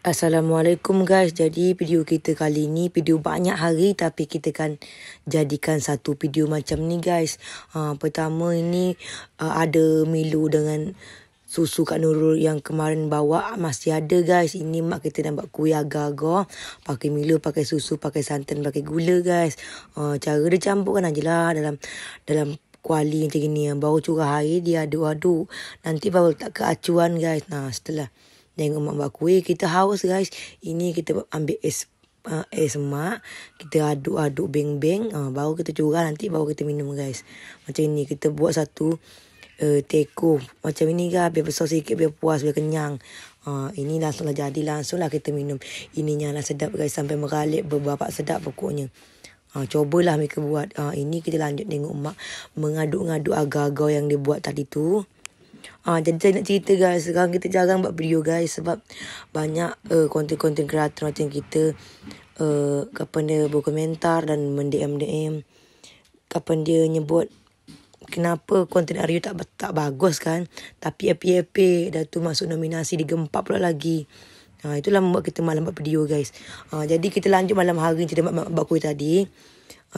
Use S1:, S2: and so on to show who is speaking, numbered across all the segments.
S1: Assalamualaikum guys. Jadi video kita kali ni video banyak hari tapi kita kan jadikan satu video macam ni guys. Ha pertama ini uh, ada Milo dengan susu Kak Nurul yang kemarin bawa masih ada guys. Ini mak kita nampak kuih agar-agar. Pakai Milo, pakai susu, pakai santan, pakai gula guys. Ha uh, cara dia campurkan ajalah dalam dalam kuali macam gini. Baru curah air dia aduk-aduk. Nanti baru tak ke acuan guys. Nah, setelah Jangan buat kuih. Kita haus guys. Ini kita ambil es uh, es mak. Kita aduk-aduk beng-beng. Uh, baru kita curah nanti. Baru kita minum guys. Macam ini. Kita buat satu uh, teko. Macam ini kan? Biar besar sikit. Biar puas. Biar kenyang. Uh, ini langsunglah jadi. Langsunglah kita minum. Ini nyala sedap guys. Sampai meralik beberapa sedap pokoknya. Ha, lah mereka buat. Ha, ini kita lanjut tengok mak mengaduk-ngaduk agak-agak yang dia buat tadi tu. Ah, uh, jadi saya nak cerita guys, sekarang kita jarang buat video guys sebab banyak uh, konten-konten kreator macam kita uh, kapan dia berkomentar dan mendm-dm kapan dia nyebut kenapa konten aryo tak tak bagus kan tapi APAP dah tu masuk nominasi digempak pula lagi ha, itulah membuat kita malam buat video guys ha, jadi kita lanjut malam hari cerita mak, mak, kuih tadi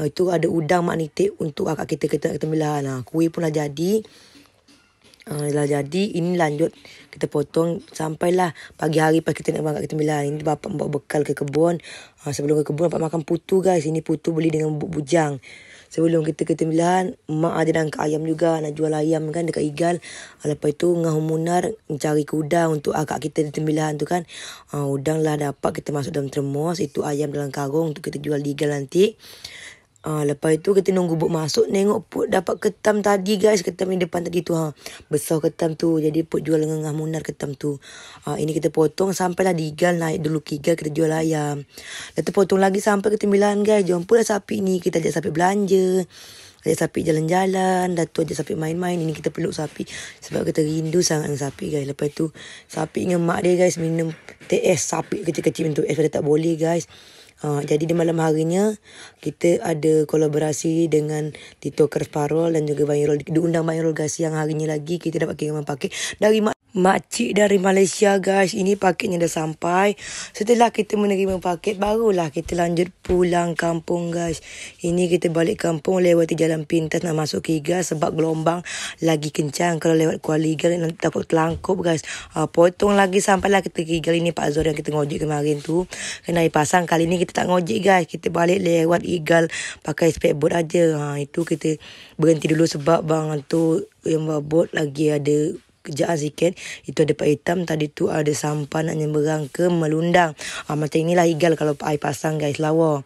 S1: uh, itu ada udang magnetik untuk akak kita kita kita milah ha, kuih pun dah jadi Uh, jadi ini lanjut kita potong sampailah pagi hari pas kita nak berangkat kita Tembilan. Ini bapak bawa bekal ke kebun. Uh, sebelum ke kebun bapak makan putu guys. Ini putu beli dengan bubuk bujang. Sebelum kita ke Tembilan, mak ada nak ayam juga. Nak jual ayam kan dekat Igal. Uh, lepas itu ngah munar mencari kuda untuk akak kita di Tembilan tu kan. Uh, udang lah dapat kita masuk dalam termos. Itu ayam dalam karung untuk kita jual di Igal nanti. Ah ha, lepas itu kita nunggu buk masuk nengok Put dapat ketam tadi guys ketam yang depan tadi tu ha. Besar ketam tu jadi Put jual dengan ngah munar ketam tu. Ha, ini kita potong sampai lah digal naik dulu kigal kita jual ayam. Kita potong lagi sampai ke tembilan guys. Jom pula sapi ni kita ajak sapi belanja. Ajak sapi jalan-jalan Datu ajak sapi main-main Ini kita peluk sapi Sebab kita rindu sangat dengan sapi guys Lepas itu Sapi dengan mak dia guys Minum TS sapi kecil-kecil Untuk -kecil, es pada tak boleh guys Uh, jadi di malam harinya kita ada kolaborasi dengan Tito Kerparol dan juga Bayrol diundang Bayrol Gasi yang harinya lagi kita dapat kiriman paket dari Makcik dari Malaysia guys, ini paketnya dah sampai. Setelah kita menerima paket, barulah kita lanjut pulang kampung guys. Ini kita balik kampung lewati jalan pintas nak masuk Kiga sebab gelombang lagi kencang. Kalau lewat Kuala Liga nanti takut terlangkup guys. Uh, potong lagi sampailah kita Kiga ini Pak Zor yang kita ngojek kemarin tu. Kena pasang kali ini kita tak ngojek guys. Kita balik lewat Igal pakai speedboat aja. Ha, itu kita berhenti dulu sebab bang tu yang buat lagi ada kejap lah sikit itu ada pak hitam tadi tu ada sampah nak nyemberang ke melundang ha, macam inilah igal kalau air pasang guys lawa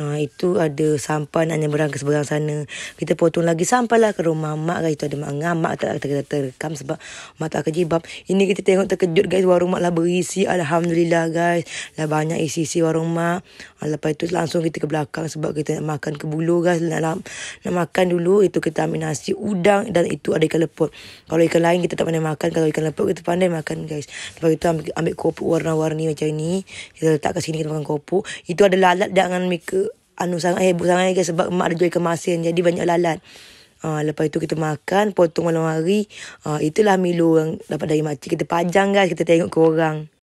S1: Ha, itu ada sampah nak nyeberang ke seberang sana. Kita potong lagi sampah lah ke rumah mak. Kan? Itu ada mak ngam. Mak tak kata kata terekam sebab mak tak kerja. bab ini kita tengok terkejut guys. Warung mak lah berisi. Alhamdulillah guys. Lah banyak isi-isi warung mak. Ha, lepas itu langsung kita ke belakang. Sebab kita nak makan ke bulu guys. Nak, nak, nak makan dulu. Itu kita ambil nasi udang. Dan itu ada ikan leput. Kalau ikan lain kita tak pandai makan. Kalau ikan leput kita pandai makan guys. Lepas itu ambil, ambil kopuk warna-warni macam ni. Kita letak kat sini kita makan kopuk. Itu ada lalat dengan mereka anu sangat heboh sangat guys kan, sebab mak ada jual kemasin jadi banyak lalat. Uh, lepas itu kita makan potong malam hari. Uh, itulah Milo yang dapat dari makcik. Kita pajang guys kita tengok ke orang.